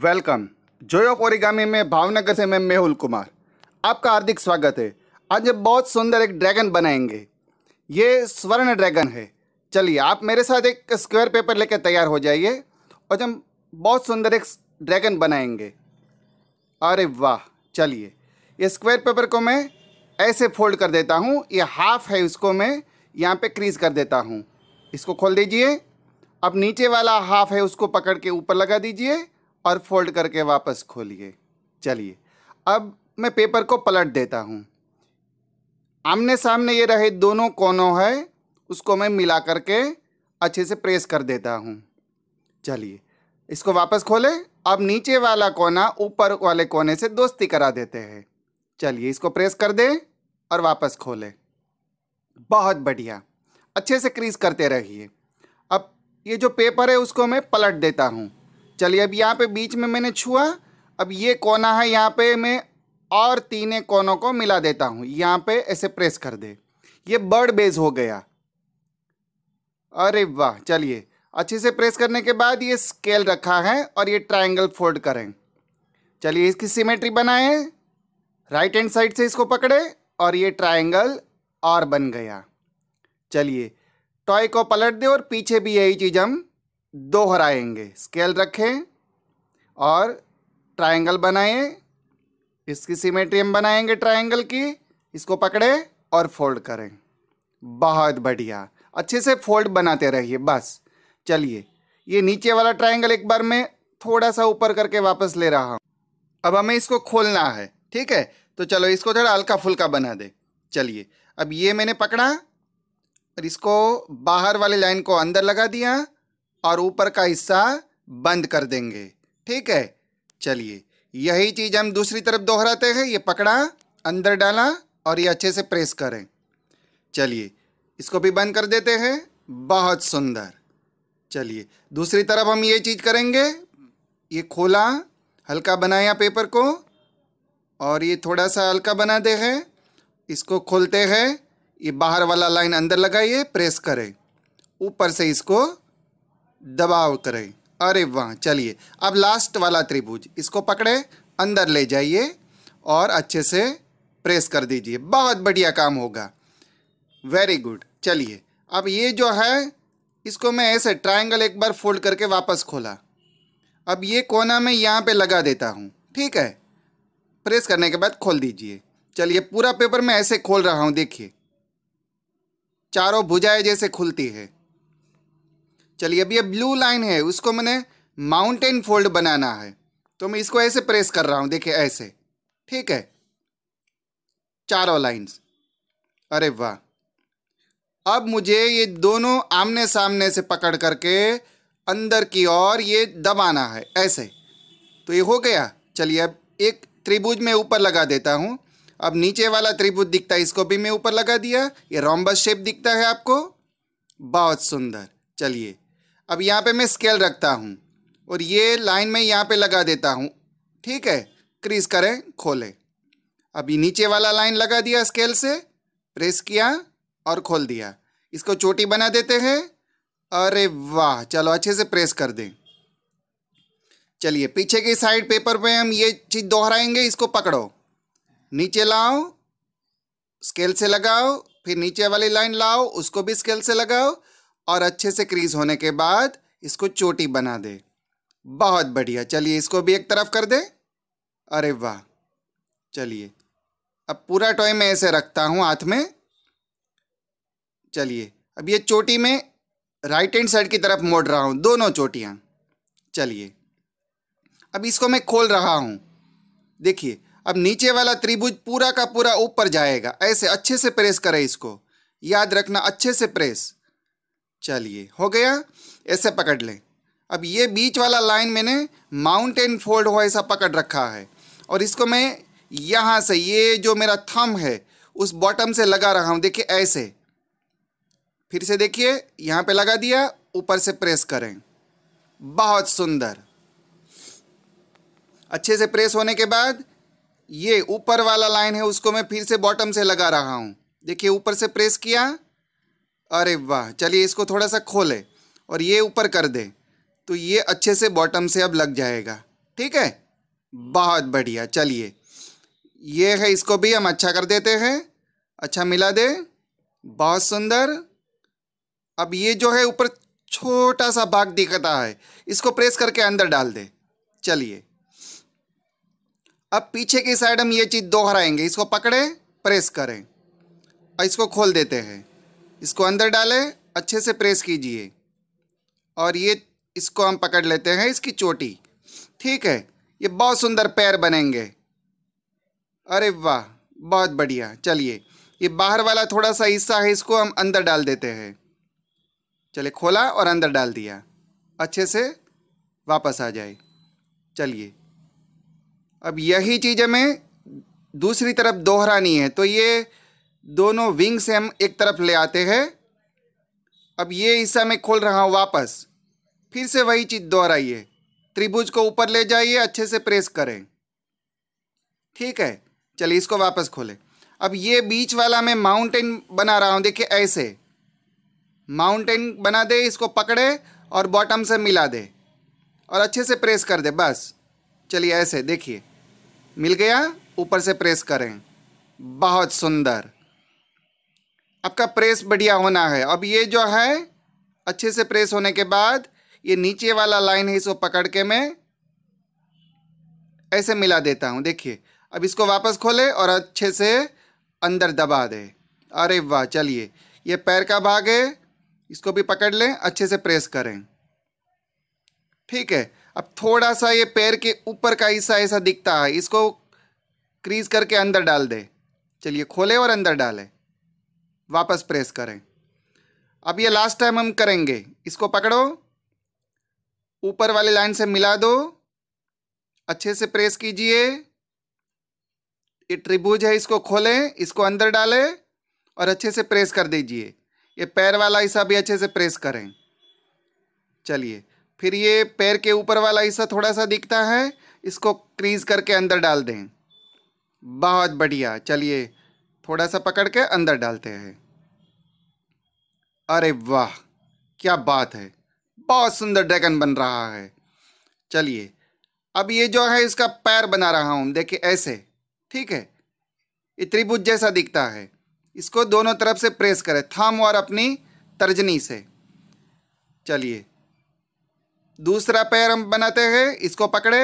welcome जोयो कोरिगामी origami में भावनगर से मैं मेहुल कुमार आपका हार्दिक स्वागत है आज बहुत सुंदर एक ड्रैगन बनाएंगे ये स्वर्ण ड्रैगन है चलिए आप मेरे साथ एक स्क्वायर पेपर लेकर तैयार हो जाइए और हम बहुत सुंदर एक ड्रैगन बनाएंगे अरे वाह चलिए ये स्क्वायर पेपर को मैं ऐसे फोल्ड कर देता हूँ ये हाफ है इसको मैं यहाँ पे क्रीज कर देता हूँ इसको खोल दीजिए अब नीचे वाला हाफ है उसको पकड़ के ऊपर लगा दीजिए और फोल्ड करके वापस खोलिए चलिए अब मैं पेपर को पलट देता हूँ आमने सामने ये रहे दोनों कोनों है उसको मैं मिला करके अच्छे से प्रेस कर देता हूँ चलिए इसको वापस खोलें अब नीचे वाला कोना ऊपर वाले कोने से दोस्ती करा देते हैं चलिए इसको प्रेस कर दें और वापस खोलें बहुत बढ़िया अच्छे से क्रीज करते रहिए अब ये जो पेपर है उसको मैं पलट देता हूँ चलिए अब यहाँ पे बीच में मैंने छुआ अब ये कोना है यहाँ पे मैं और तीन कोनों को मिला देता हूँ यहाँ पे ऐसे प्रेस कर दे ये बर्ड बेस हो गया अरे वाह चलिए अच्छे से प्रेस करने के बाद ये स्केल रखा है और ये ट्रायंगल फोल्ड करें चलिए इसकी सिमेट्री बनाए राइट हैंड साइड से इसको पकड़े और ये ट्रायंगल और बन गया चलिए टॉय को पलट दे और पीछे भी यही चीज़ हम दोहराएंगे स्केल रखें और ट्रायंगल बनाएं इसकी सिमेट्री हम बनाएंगे ट्रायंगल की इसको पकड़ें और फोल्ड करें बहुत बढ़िया अच्छे से फोल्ड बनाते रहिए बस चलिए ये नीचे वाला ट्रायंगल एक बार मैं थोड़ा सा ऊपर करके वापस ले रहा हूँ अब हमें इसको खोलना है ठीक है तो चलो इसको थोड़ा हल्का फुल्का बना दे चलिए अब ये मैंने पकड़ा और इसको बाहर वाले लाइन को अंदर लगा दिया और ऊपर का हिस्सा बंद कर देंगे ठीक है चलिए यही चीज़ हम दूसरी तरफ दोहराते हैं ये पकड़ा अंदर डाला और ये अच्छे से प्रेस करें चलिए इसको भी बंद कर देते हैं बहुत सुंदर चलिए दूसरी तरफ हम ये चीज़ करेंगे ये खोला हल्का बनाया पेपर को और ये थोड़ा सा हल्का बना दे है इसको खोलते हैं ये बाहर वाला लाइन अंदर लगाइए प्रेस करें ऊपर से इसको दबाव करें अरे वाह चलिए अब लास्ट वाला त्रिभुज इसको पकड़े अंदर ले जाइए और अच्छे से प्रेस कर दीजिए बहुत बढ़िया काम होगा वेरी गुड चलिए अब ये जो है इसको मैं ऐसे ट्रायंगल एक बार फोल्ड करके वापस खोला अब ये कोना मैं यहाँ पे लगा देता हूँ ठीक है प्रेस करने के बाद खोल दीजिए चलिए पूरा पेपर मैं ऐसे खोल रहा हूँ देखिए चारों भुजाएं जैसे खुलती है चलिए अब ये ब्लू लाइन है उसको मैंने माउंटेन फोल्ड बनाना है तो मैं इसको ऐसे प्रेस कर रहा हूं देखिए ऐसे ठीक है चारों लाइंस अरे वाह अब मुझे ये दोनों आमने सामने से पकड़ करके अंदर की ओर ये दबाना है ऐसे तो ये हो गया चलिए अब एक त्रिभुज में ऊपर लगा देता हूं अब नीचे वाला त्रिभुज दिखता है इसको भी मैं ऊपर लगा दिया ये रोमबस शेप दिखता है आपको बहुत सुंदर चलिए अब यहाँ पे मैं स्केल रखता हूँ और ये लाइन में यहाँ पे लगा देता हूँ ठीक है क्रीज करें खोले अभी नीचे वाला लाइन लगा दिया स्केल से प्रेस किया और खोल दिया इसको चोटी बना देते हैं अरे वाह चलो अच्छे से प्रेस कर दें चलिए पीछे की साइड पेपर पे हम ये चीज़ दोहराएंगे इसको पकड़ो नीचे लाओ स्केल से लगाओ फिर नीचे वाली लाइन लाओ उसको भी स्केल से लगाओ और अच्छे से क्रीज होने के बाद इसको चोटी बना दे बहुत बढ़िया चलिए इसको भी एक तरफ कर दे अरे वाह चलिए अब पूरा टॉय मैं ऐसे रखता हूँ हाथ में चलिए अब ये चोटी में राइट हैंड साइड की तरफ मोड़ रहा हूँ दोनों चोटियाँ चलिए अब इसको मैं खोल रहा हूँ देखिए अब नीचे वाला त्रिभुज पूरा का पूरा ऊपर जाएगा ऐसे अच्छे से प्रेस करें इसको याद रखना अच्छे से प्रेस चलिए हो गया ऐसे पकड़ लें अब ये बीच वाला लाइन मैंने माउंटेन फोल्ड हुआ ऐसा पकड़ रखा है और इसको मैं यहाँ से ये जो मेरा थम है उस बॉटम से लगा रहा हूँ देखिए ऐसे फिर से देखिए यहाँ पे लगा दिया ऊपर से प्रेस करें बहुत सुंदर अच्छे से प्रेस होने के बाद ये ऊपर वाला लाइन है उसको मैं फिर से बॉटम से लगा रहा हूँ देखिए ऊपर से प्रेस किया अरे वाह चलिए इसको थोड़ा सा खोले और ये ऊपर कर दे तो ये अच्छे से बॉटम से अब लग जाएगा ठीक है बहुत बढ़िया चलिए ये है इसको भी हम अच्छा कर देते हैं अच्छा मिला दे बहुत सुंदर अब ये जो है ऊपर छोटा सा भाग दिखता है इसको प्रेस करके अंदर डाल दे चलिए अब पीछे की साइड हम ये चीज़ दोहराएंगे इसको पकड़े प्रेस करें और इसको खोल देते हैं इसको अंदर डालें अच्छे से प्रेस कीजिए और ये इसको हम पकड़ लेते हैं इसकी चोटी ठीक है ये बहुत सुंदर पैर बनेंगे अरे वाह बहुत बढ़िया चलिए ये बाहर वाला थोड़ा सा हिस्सा है इसको हम अंदर डाल देते हैं चले खोला और अंदर डाल दिया अच्छे से वापस आ जाए चलिए अब यही चीज़ हमें दूसरी तरफ दोहरानी है तो ये दोनों विंग से हम एक तरफ ले आते हैं अब ये हिस्सा मैं खोल रहा हूँ वापस फिर से वही चीज़ दोहराइए त्रिभुज को ऊपर ले जाइए अच्छे से प्रेस करें ठीक है चलिए इसको वापस खोलें अब ये बीच वाला मैं माउंटेन बना रहा हूँ देखिए ऐसे माउंटेन बना दे इसको पकड़े और बॉटम से मिला दे और अच्छे से प्रेस कर दे बस चलिए ऐसे देखिए मिल गया ऊपर से प्रेस करें बहुत सुंदर आपका प्रेस बढ़िया होना है अब ये जो है अच्छे से प्रेस होने के बाद ये नीचे वाला लाइन है इसको पकड़ के मैं ऐसे मिला देता हूँ देखिए अब इसको वापस खोले और अच्छे से अंदर दबा दे अरे वाह चलिए ये पैर का भाग है इसको भी पकड़ लें अच्छे से प्रेस करें ठीक है अब थोड़ा सा ये पैर के ऊपर का हिस्सा ऐसा दिखता है इसको क्रीज करके अंदर डाल दे चलिए खोले और अंदर डालें वापस प्रेस करें अब ये लास्ट टाइम हम करेंगे इसको पकड़ो ऊपर वाले लाइन से मिला दो अच्छे से प्रेस कीजिए ये त्रिभुज है इसको खोलें इसको अंदर डालें और अच्छे से प्रेस कर दीजिए ये पैर वाला हिस्सा भी अच्छे से प्रेस करें चलिए फिर ये पैर के ऊपर वाला हिस्सा थोड़ा सा दिखता है इसको क्रीज करके अंदर डाल दें बहुत बढ़िया चलिए थोड़ा सा पकड़ के अंदर डालते हैं अरे वाह क्या बात है बहुत सुंदर ड्रैगन बन रहा है चलिए अब ये जो है इसका पैर बना रहा हूँ देखिए ऐसे ठीक है ये त्रिभुज जैसा दिखता है इसको दोनों तरफ से प्रेस करें थाम और अपनी तर्जनी से चलिए दूसरा पैर हम बनाते हैं इसको पकड़े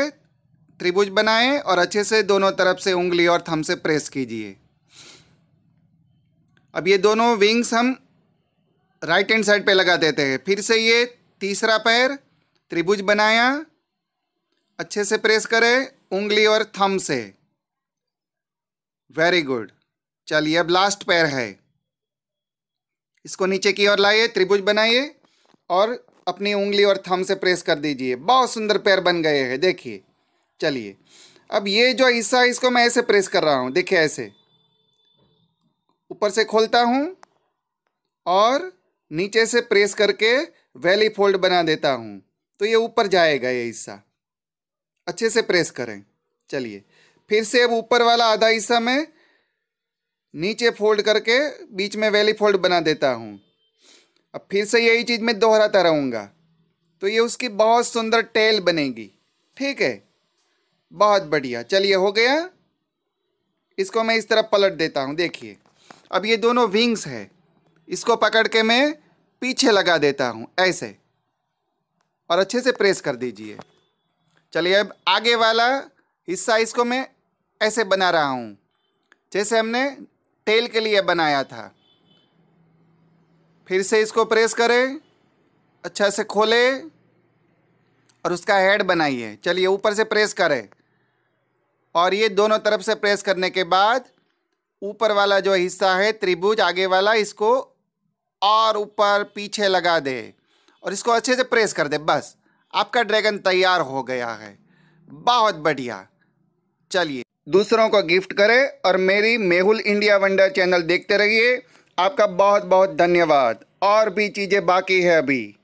त्रिभुज बनाएं और अच्छे से दोनों तरफ से उंगली और थम से प्रेस कीजिए अब ये दोनों विंग्स हम राइट हैंड साइड पे लगा देते हैं फिर से ये तीसरा पैर त्रिभुज बनाया अच्छे से प्रेस करें उंगली और थम से वेरी गुड चलिए अब लास्ट पैर है इसको नीचे की ओर लाइए त्रिभुज बनाइए और अपनी उंगली और थम से प्रेस कर दीजिए बहुत सुंदर पैर बन गए हैं देखिए चलिए अब ये जो हिस्सा है इसको मैं ऐसे प्रेस कर रहा हूँ देखिए ऐसे ऊपर से खोलता हूँ और नीचे से प्रेस करके वैली फोल्ड बना देता हूँ तो ये ऊपर जाएगा ये हिस्सा अच्छे से प्रेस करें चलिए फिर से अब ऊपर वाला आधा हिस्सा मैं नीचे फोल्ड करके बीच में वैली फोल्ड बना देता हूँ अब फिर से यही चीज़ मैं दोहराता रहूँगा तो ये उसकी बहुत सुंदर टेल बनेगी ठीक है बहुत बढ़िया चलिए हो गया इसको मैं इस तरह पलट देता हूँ देखिए अब ये दोनों विंग्स है इसको पकड़ के मैं पीछे लगा देता हूँ ऐसे और अच्छे से प्रेस कर दीजिए चलिए अब आगे वाला हिस्सा इसको मैं ऐसे बना रहा हूँ जैसे हमने तेल के लिए बनाया था फिर से इसको प्रेस करें अच्छा से खोले और उसका हेड बनाइए चलिए ऊपर से प्रेस करें और ये दोनों तरफ से प्रेस करने के बाद ऊपर वाला जो हिस्सा है त्रिभुज आगे वाला इसको और ऊपर पीछे लगा दे और इसको अच्छे से प्रेस कर दे बस आपका ड्रैगन तैयार हो गया है बहुत बढ़िया चलिए दूसरों को गिफ्ट करें और मेरी मेहुल इंडिया वंडर चैनल देखते रहिए आपका बहुत बहुत धन्यवाद और भी चीज़ें बाकी है अभी